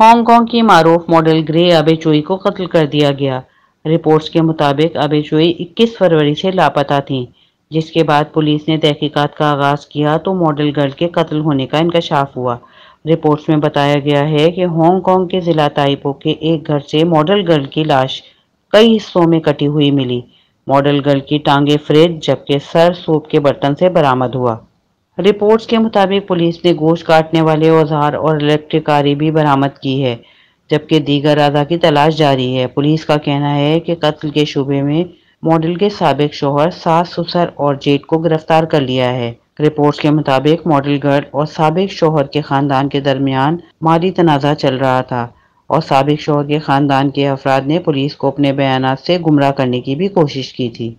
Hong Kong की मारूफ model grey चोई को कत्ल कर दिया गया रिपोर्ट्स के मुताबिक चोई 21 फरवरी से लापता थी जिसके बाद पुलिस ने तहकीकत का आगाज़ किया तो मॉडल गर्ल के कत्ल होने का इंकशाफ हुआ रिपोर्ट्स में बताया गया है कि हांगकांग के ज़िला ताइपो के एक घर से मॉडल गर्ल की लाश कई हिस्सों में कटी हुई मिली मॉडल गर्ल की टांगे फ्रिज जबकि सर सूप के बर्तन से बरामद हुआ रिपोर्ट्स के मुताबिक पुलिस ने गोश्त काटने वाले औजार और इलेक्ट्रिक कारी भी बरामद की है जबकि दीगर अदा की तलाश जारी है पुलिस का कहना है कि कत्ल के शुबे में मॉडल के सबक शोहर सास सुसर और जेट को गिरफ्तार कर लिया है रिपोर्ट्स के मुताबिक मॉडल गर्ल और सबक शोहर के खानदान के दरमियान माली तनाज़ा चल रहा था और सबक शोहर के खानदान के अफराद ने पुलिस को अपने बयान से गुमराह करने की भी कोशिश की थी